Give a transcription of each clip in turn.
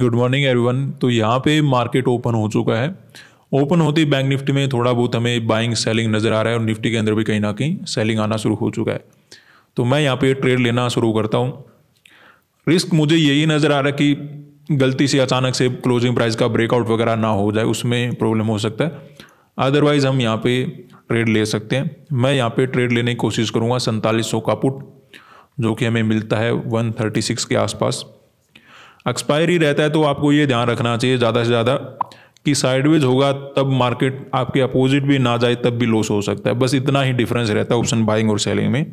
good morning everyone तो यहाँ पे मार्केट ओपन हो चुका है ओपन होते ही बैंक निफ्टी में थोड़ा बहुत हमें बाइंग सेलिंग नज़र आ रहा है और निफ्टी के अंदर भी कहीं ना कहीं सेलिंग आना शुरू हो चुका है तो मैं यहाँ पे ट्रेड लेना शुरू करता हूँ रिस्क मुझे यही नज़र आ रहा है कि गलती से अचानक से क्लोजिंग प्राइस का ब्रेकआउट वगैरह ना हो जाए उसमें प्रॉब्लम हो सकता है अदरवाइज़ हम यहाँ पे ट्रेड ले सकते हैं मैं यहाँ पे ट्रेड लेने की कोशिश करूँगा सैंतालीस का पुट जो कि हमें मिलता है 136 के आसपास एक्सपायरी रहता है तो आपको ये ध्यान रखना चाहिए ज़्यादा से ज़्यादा कि साइडवेज होगा तब मार्केट आपके अपोजिट भी ना जाए तब भी लॉस हो सकता है बस इतना ही डिफरेंस रहता है ऑप्शन बाइंग और सेलिंग में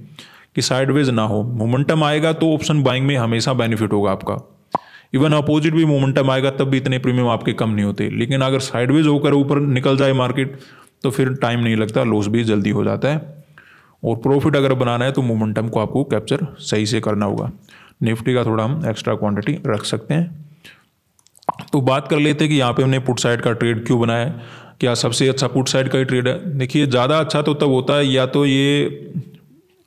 कि साइडवेज ना हो मोमेंटम आएगा तो ऑप्शन बाइंग में हमेशा बेनिफिट होगा आपका इवन अपोजिट भी मोमेंटम आएगा तब भी इतने प्रीमियम आपके कम नहीं होते लेकिन अगर साइडवेज होकर ऊपर निकल जाए मार्केट तो फिर टाइम नहीं लगता लॉस भी जल्दी हो जाता है और प्रॉफिट अगर बनाना है तो मोमेंटम को आपको कैप्चर सही से करना होगा निफ्टी का थोड़ा हम एक्स्ट्रा क्वांटिटी रख सकते हैं तो बात कर लेते हैं कि यहाँ पे हमने पुट साइड का ट्रेड क्यों बनाया है क्या सबसे अच्छा पुट साइड का ही ट्रेड है देखिए ज़्यादा अच्छा तो तब होता है या तो ये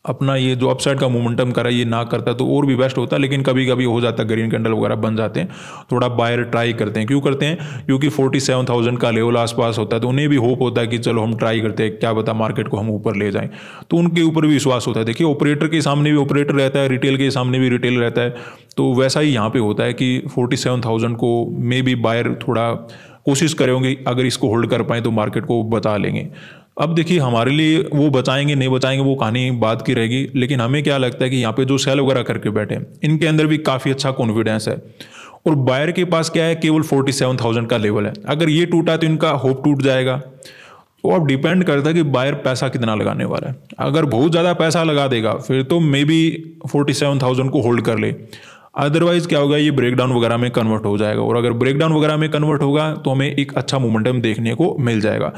अपना ये जो अपसाइड का मोमेंटम करा ये ना करता तो और भी बेस्ट होता लेकिन कभी कभी हो जाता ग्रीन कैंडल वगैरह बन जाते हैं थोड़ा बायर ट्राई करते हैं क्यों करते हैं क्योंकि फोर्टी सेवन थाउजेंड का लेवल आसपास होता है तो उन्हें भी होप होता है कि चलो हम ट्राई करते हैं क्या बता मार्केट को हम ऊपर ले जाएं तो उनके ऊपर भी विश्वास होता है देखिए ऑपरेटर के सामने भी ऑपरेटर रहता है रिटेल के सामने भी रिटेल रहता है तो वैसा ही यहाँ पर होता है कि फोर्टी सेवन थाउजेंड को मे बी बायर थोड़ा कोशिश करेंगे अगर इसको होल्ड कर पाएँ तो मार्केट को बता लेंगे अब देखिए हमारे लिए वो बताएंगे नहीं बताएंगे वो कहानी बात की रहेगी लेकिन हमें क्या लगता है कि यहाँ पे जो सेल वगैरह करके बैठे इनके अंदर भी काफ़ी अच्छा कॉन्फिडेंस है और बायर के पास क्या है केवल फोर्टी सेवन थाउजेंड का लेवल है अगर ये टूटा तो इनका होप टूट जाएगा तो अब डिपेंड करता है कि बायर पैसा कितना लगाने वाला है अगर बहुत ज़्यादा पैसा लगा देगा फिर तो maybe forty seven thousand को होल्ड कर ले अदरवाइज़ क्या होगा ये ब्रेकडाउन वगैरह में कन्वर्ट हो जाएगा और अगर ब्रेकडाउन वगैरह में कन्वर्ट होगा तो हमें एक अच्छा मोमेंटम देखने को मिल जाएगा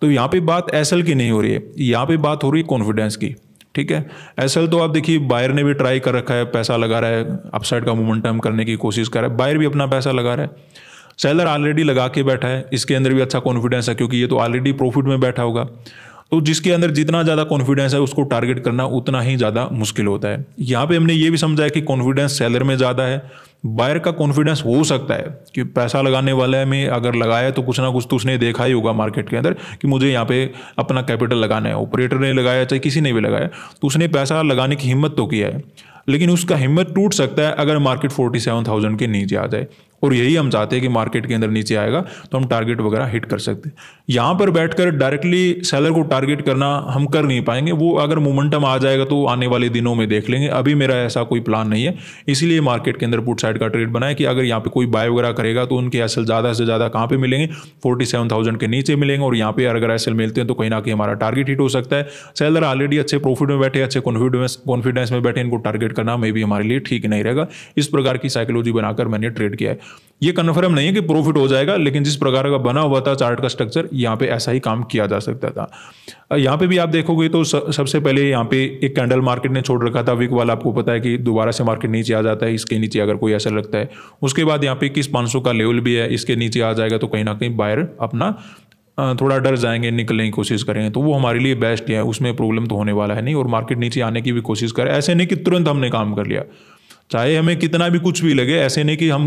तो यहाँ पे बात एस की नहीं हो रही है यहाँ पे बात हो रही है कॉन्फिडेंस की ठीक है एस तो आप देखिए बायर ने भी ट्राई कर रखा है पैसा लगा रहा है अपसाइड का मोमेंटम करने की कोशिश कर रहा है बायर भी अपना पैसा लगा रहा है सेलर ऑलरेडी लगा के बैठा है इसके अंदर भी अच्छा कॉन्फिडेंस है क्योंकि ये तो ऑलरेडी प्रॉफिट में बैठा होगा तो जिसके अंदर जितना ज़्यादा कॉन्फिडेंस है उसको टारगेट करना उतना ही ज़्यादा मुश्किल होता है यहाँ पे हमने ये भी समझा है कि कॉन्फिडेंस सेलर में ज़्यादा है बायर का कॉन्फिडेंस हो सकता है कि पैसा लगाने वाले में अगर लगाया तो कुछ ना कुछ तो उसने देखा ही होगा मार्केट के अंदर कि मुझे यहाँ पे अपना कैपिटल लगाना है ऑपरेटर ने लगाया चाहे किसी ने भी लगाया तो उसने पैसा लगाने की हिम्मत तो किया है लेकिन उसका हिम्मत टूट सकता है अगर मार्केट 47,000 के नीचे आ जाए और यही हम चाहते हैं कि मार्केट के अंदर नीचे आएगा तो हम टारगेट वगैरह हिट कर सकते हैं यहाँ पर बैठकर डायरेक्टली सेलर को टारगेट करना हम कर नहीं पाएंगे वो अगर मोमेंटम आ जाएगा तो आने वाले दिनों में देख लेंगे अभी मेरा ऐसा कोई प्लान नहीं है इसीलिए मार्केट के अंदर पुट साइड का ट्रेड बनाए कि अगर यहाँ पर कोई बाय वगैरह करेगा तो उनके एस ज़्यादा से ज़्यादा कहाँ पर मिलेंगे फोर्टी सेवन थाउजेंड के नीचे मिलेंगे और यहाँ पर अगर एस मिलते हैं तो कहीं ना कहीं हमारा टारगेट हिट हो सकता है सेलर ऑलरेडी अच्छे प्रॉफिट में बैठे अच्छे कॉन्फिडेंस कॉन्फिडेंस में बैठे इनको टारगेट करना मे भी हमारे लिए ठीक नहीं रहेगा इस प्रकार की साइकोलॉजी बनाकर मैंने ट्रेड किया है ये कन्फर्म नहीं है कि प्रॉफिट हो जाएगा लेकिन जिस प्रकार का बना हुआ था चार्ट का स्ट्रक्चर यहाँ पे ऐसा ही काम किया जा सकता था यहाँ पे भी आप देखोगे तो सबसे पहले यहाँ पे एक कैंडल मार्केट ने छोड़ रखा था वीक वाला आपको पता है कि दोबारा से मार्केट नीचे आ जाता है इसके नीचे अगर कोई ऐसा लगता है उसके बाद यहाँ पे किस पाँच का लेवल भी है इसके नीचे आ जाएगा तो कहीं ना कहीं बायर अपना थोड़ा डर जाएंगे निकलने की कोशिश करेंगे तो वो हमारे लिए बेस्ट है उसमें प्रॉब्लम तो होने वाला है नहीं और मार्केट नीचे आने की भी कोशिश करें ऐसे नहीं कि तुरंत हमने काम कर लिया चाहे हमें कितना भी कुछ भी लगे ऐसे नहीं कि हम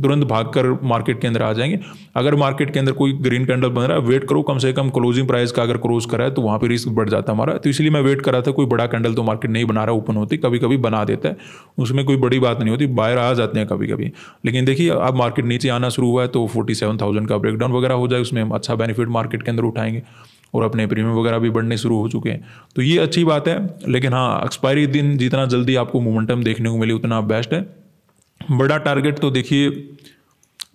तुरंत भागकर मार्केट के अंदर आ जाएंगे अगर मार्केट के अंदर कोई ग्रीन कैंडल बन रहा है वेट करो कम से कम क्लोजिंग प्राइस का अगर क्लोज करा है तो वहाँ पर रिस्क बढ़ जाता हमारा तो इसलिए मैं वेट कर रहा था कोई बड़ा कैंडल तो मार्केट नहीं बना रहा ओपन होती कभी कभी बना देता है उसमें कोई बड़ी बात नहीं होती बाहर आ जाते हैं कभी कभी लेकिन देखिए अब मार्केट नीचे आना शुरू हुआ है तो फोर्टी सेवन थाउजेंड का ब्रेकडाउन वगैरह हो जाए उसमें हम अच्छा बेनिफिट मार्केट के अंदर उठाएंगे और अपने प्रीमियम वगैरह भी बढ़ने शुरू हो चुके हैं तो ये अच्छी बात है लेकिन हाँ एक्सपायरी दिन जितना जल्दी आपको मोमेंटम देखने को मिले उतना बेस्ट है बड़ा टारगेट तो देखिए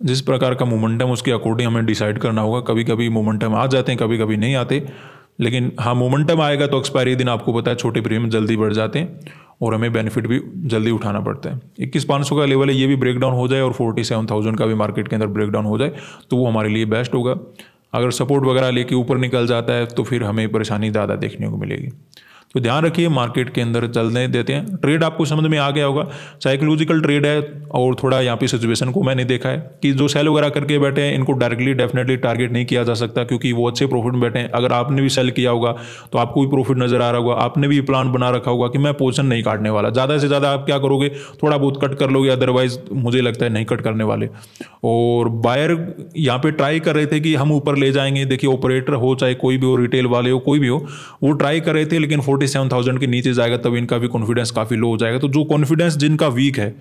जिस प्रकार का मोमेंटम उसके अकॉर्डिंग हमें डिसाइड करना होगा कभी कभी मोमेंटम आ जाते हैं कभी कभी नहीं आते लेकिन हाँ मोमेंटम आएगा तो एक्सपायरी दिन आपको पता है छोटे प्रीमियम जल्दी बढ़ जाते हैं और हमें बेनिफिट भी जल्दी उठाना पड़ता है इक्कीस पाँच सौ का लेवल है ये भी ब्रेकडाउन हो जाए और फोर्टी सेवन थाउजेंड का भी मार्केट के अंदर ब्रेकडाउन हो जाए तो वो हमारे लिए बेस्ट होगा अगर सपोर्ट वगैरह लेके ऊपर निकल जाता है तो फिर हमें परेशानी ज़्यादा देखने को मिलेगी तो ध्यान रखिए मार्केट के अंदर चलने देते हैं ट्रेड आपको समझ में आ गया होगा साइकोलॉजिकल ट्रेड है और थोड़ा यहाँ पे सिचुएशन को मैंने देखा है कि जो सेल वगैरह करके बैठे हैं इनको डायरेक्टली डेफिनेटली टारगेट नहीं किया जा सकता क्योंकि वो अच्छे प्रॉफिट में बैठे हैं अगर आपने भी सेल किया होगा तो आपको भी प्रॉफिट नजर आ रहा होगा आपने भी प्लान बना रखा होगा कि मैं पोजिशन नहीं काटने वाला ज़्यादा से ज़्यादा आप क्या करोगे थोड़ा बहुत कट कर लोगे अदरवाइज मुझे लगता है नहीं कट करने वाले और बायर यहाँ पे ट्राई कर रहे थे कि हम ऊपर ले जाएंगे देखिए ऑपरेटर हो चाहे कोई भी हो रिटेल वाले हो कोई भी हो वो ट्राई कर रहे थे लेकिन फोर्टी सेवन थाउजेंड के नीचे जाएगा तब इनका भी कॉन्फिडेंस काफ़ी लो हो जाएगा तो जो कॉन्फिडेंस जिनका वीक है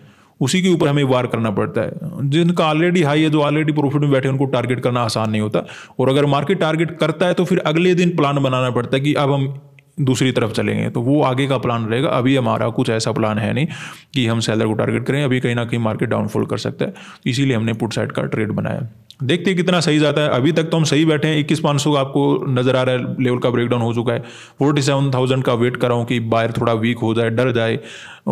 उसी के ऊपर हमें वार करना पड़ता है जिनका ऑलरेडी हाई है जो ऑलरेडी प्रॉफिट में बैठे उनको टारगेट करना आसान नहीं होता और अगर मार्केट टारगेट करता है तो फिर अगले दिन प्लान बनाना पड़ता है कि अब हम दूसरी तरफ चलेंगे तो वो आगे का प्लान रहेगा अभी हमारा कुछ ऐसा प्लान है नहीं कि हम सेलर को टारगेट करें अभी कहीं ना कहीं मार्केट डाउनफॉल कर सकता है इसीलिए हमने पुट साइड का ट्रेड बनाया देखते हैं कितना सही जाता है अभी तक तो हम सही बैठे हैं इक्कीस पाँच सौ का आपको नजर आ रहा है लेवल का ब्रेकडाउन हो चुका है फोर्टी सेवन थाउजेंड का वेट कर रहा हूँ कि बायर थोड़ा वीक हो जाए डर जाए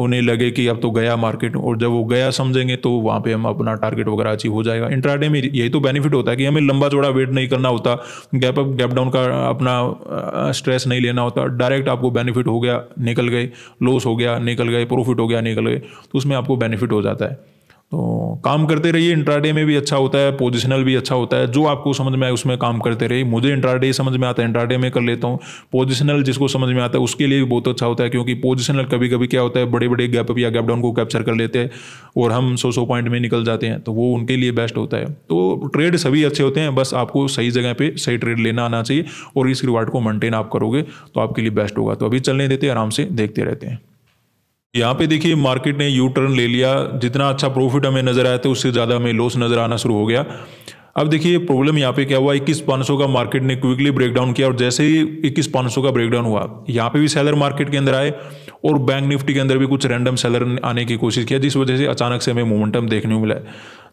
उन्हें लगे कि अब तो गया मार्केट और जब वो गया समझेंगे तो वहाँ पे हम अपना टारगेट वगैरह अचीव हो जाएगा इंट्राडे में यही तो बेनिफिट होता है कि हमें लंबा चौड़ा वेट नहीं करना होता गैप अप गैप डाउन का अपना स्ट्रेस नहीं लेना होता डायरेक्ट आपको बेनिफिट हो गया निकल गए लॉस हो गया निकल गए प्रॉफिट हो गया निकल गए तो उसमें आपको बेनिफिट हो जाता है तो काम करते रहिए इंट्राडे में भी अच्छा होता है पोजिशनल भी अच्छा होता है जो आपको समझ में आए उसमें काम करते रहिए मुझे इंट्राडे समझ में आता है इंट्राडे में कर लेता हूँ पोजिशनल जिसको समझ में आता है उसके लिए भी बहुत अच्छा होता है क्योंकि पोजिशनल कभी कभी क्या होता है बड़े बड़े गैप या गैप डाउन को कैप्चर कर लेते हैं और हम सौ सौ पॉइंट में निकल जाते हैं तो वो उनके लिए बेस्ट होता है तो ट्रेड सभी अच्छे होते हैं बस आपको सही जगह पर सही ट्रेड लेना आना चाहिए और इस रिवार्ड को मेनटेन आप करोगे तो आपके लिए बेस्ट होगा तो अभी चलने देते आराम से देखते रहते हैं यहाँ पे देखिए मार्केट ने यू टर्न ले लिया जितना अच्छा प्रॉफिट हमें नज़र आया था उससे ज़्यादा हमें लॉस नज़र आना शुरू हो गया अब देखिए प्रॉब्लम यहाँ पे क्या हुआ इक्कीस पाँच का मार्केट ने क्विकली ब्रेकडाउन किया और जैसे ही इक्कीस पाँच का ब्रेकडाउन हुआ यहाँ पे भी सेलर मार्केट के अंदर आए और बैंक निफ्टी के अंदर भी कुछ रैंडम सेलर आने की कोशिश किया जिस वजह से अचानक से हमें मोमेंटम देखने को मिला है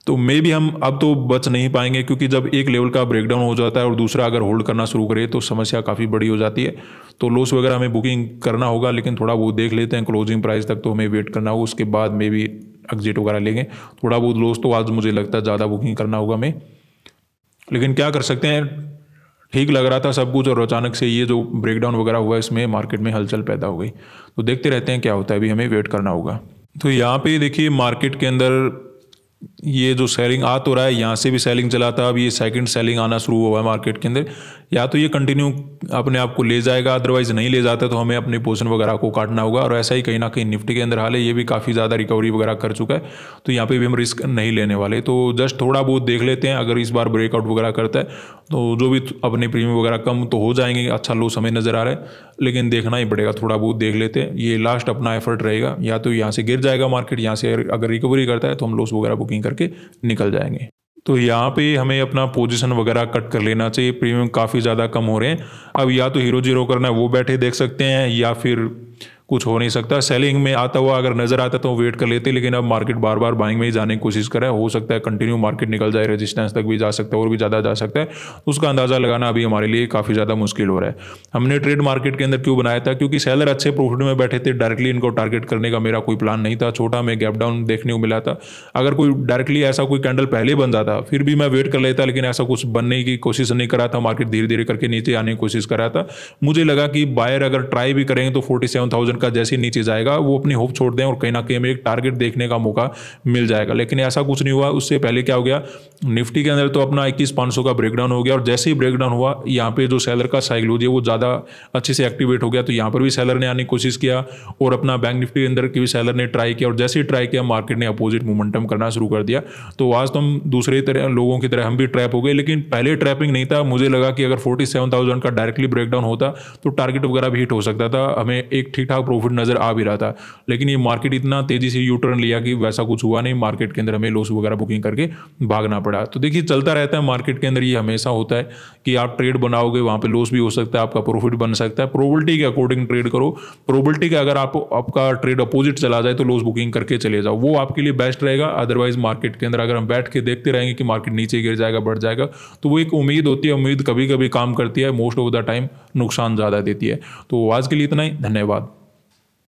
तो मे भी हम अब तो बच नहीं पाएंगे क्योंकि जब एक लेवल का ब्रेकडाउन हो जाता है और दूसरा अगर होल्ड करना शुरू करे तो समस्या काफ़ी बड़ी हो जाती है तो लॉस वगैरह हमें बुकिंग करना होगा लेकिन थोड़ा वो देख लेते हैं क्लोजिंग प्राइस तक तो हमें वेट करना होगा उसके बाद मे भी एग्जिट वगैरह लेंगे थोड़ा बहुत लॉस तो आज मुझे लगता है ज़्यादा बुकिंग करना होगा हमें लेकिन क्या कर सकते हैं ठीक लग रहा था सब कुछ और अचानक से ये जो ब्रेकडाउन वगैरह हुआ इसमें मार्केट में हलचल पैदा हो गई तो देखते रहते हैं क्या होता है अभी हमें वेट करना होगा तो यहाँ पे देखिए मार्केट के अंदर ये जो सेलिंग आ तो रहा है यहाँ से भी सेलिंग चला था अब ये सेकंड सेलिंग आना शुरू हुआ है मार्केट के अंदर या तो ये कंटिन्यू अपने आप को ले जाएगा अदरवाइज नहीं ले जाता तो हमें अपने पोषण वगैरह को काटना होगा और ऐसा ही कहीं ना कहीं निफ्टी के अंदर हाल है ये भी काफ़ी ज़्यादा रिकवरी वगैरह कर चुका है तो यहाँ पे भी हम रिस्क नहीं लेने वाले तो जस्ट थोड़ा बहुत देख लेते हैं अगर इस बार ब्रेकआउट वगैरह करता है तो जो भी अपने प्रीमियम वगैरह कम तो हो जाएंगे अच्छा लो समय नज़र आ रहा है लेकिन देखना ही पड़ेगा थोड़ा बहुत देख लेते हैं ये लास्ट अपना एफर्ट रहेगा या तो यहाँ से गिर जाएगा मार्केट यहाँ से अगर रिकवरी करता है तो हम लॉस वगैरह बुकिंग करके निकल जाएंगे तो यहाँ पे हमें अपना पोजीशन वगैरह कट कर लेना चाहिए प्रीमियम काफ़ी ज़्यादा कम हो रहे हैं अब या तो हीरो जीरो करना है वो बैठे देख सकते हैं या फिर कुछ हो नहीं सकता सेलिंग में आता हुआ अगर नजर आता तो वेट कर लेते लेकिन अब मार्केट बार बार बाइंग में ही जाने की कोशिश कर रहा है हो सकता है कंटिन्यू मार्केट निकल जाए रेजिस्टेंस तक भी जा सकता है और भी ज़्यादा जा सकता है तो उसका अंदाज़ा लगाना अभी हमारे लिए काफ़ी ज़्यादा मुश्किल हो रहा है हमने ट्रेड मार्केट के अंदर क्यों बनाया था क्योंकि सेलर अच्छे प्रॉफिट में बैठे थे डायरेक्टली इनको टारगेट करने का मेरा कोई प्लान नहीं था छोटा में गैप डाउन देखने को मिला था अगर कोई डायरेक्टली ऐसा कोई कैंडल पहले बन जाता फिर भी मैं वेट कर लेता लेकिन ऐसा कुछ बनने की कोशिश नहीं करा था मार्केट धीरे धीरे करके नीचे आने की कोशिश करा था मुझे लगा कि बायर अगर ट्राई भी करेंगे तो फोर्टी सेवन थाउजेंड का जैसे नीचे जाएगा वो अपनी होप छोड़ दें और कहीं ना कहीं एक टारगेट देखने का मौका मिल जाएगा लेकिन ऐसा कुछ नहीं हुआ उससे पहले क्या हो गया निफ्टी के अंदर तो अपना इक्कीस पाँच का ब्रेकडाउन हो गया और जैसे ही ब्रेकडाउन हुआ यहाँ पे जो सेलर का साइकोलॉजी है वो ज़्यादा अच्छे से एक्टिवेट हो गया तो यहाँ पर भी सेलर ने आने की कोशिश किया और अपना बैंक निफ्टी के अंदर की भी सेलर ने ट्राई किया और जैसे ही ट्राई किया मार्केट ने अपोजिट मोमेंटम करना शुरू कर दिया तो आज तो हम दूसरे तरह लोगों की तरह हम भी ट्रैप हो गए लेकिन पहले ट्रैपिंग नहीं था मुझे लगा कि अगर फोर्टी सेवन थाउजेंड का डायरेक्टली ब्रेकडाउन होता तो टारगेट वगैरह भी हिट हो सकता था हमें एक ठीक ठाक प्रॉफिट नज़र आ भी रहा था लेकिन ये मार्केट इतना तेज़ी से यू टर्न लिया कि वैसा कुछ हुआ नहीं मार्केट के अंदर हमें लॉस वगैरह बुकिंग करके भागना पड़ा तो देखिए चलता रहता है मार्केट के अंदर ये हमेशा होता है कि आप ट्रेड बनाओगे वहाँ पर लॉस भी हो सकता है आपका प्रॉफिट बन सकता है प्रोबलिटी के अकॉर्डिंग ट्रेड करो प्रोबलिटी का अगर आप आपका ट्रेड अपोजिट चला जाए तो लॉस बुकिंग करके चले जाओ वो आपके लिए बेस्ट रहेगा अदरवाइज मार्केट के अंदर अगर हम बैठ के देखते रहेंगे कि मार्केट नीचे गिर जाएगा बढ़ जाएगा तो वो एक उम्मीद होती है उम्मीद कभी कभी काम करती है मोस्ट ऑफ द टाइम नुकसान ज़्यादा देती है तो आज के लिए इतना ही धन्यवाद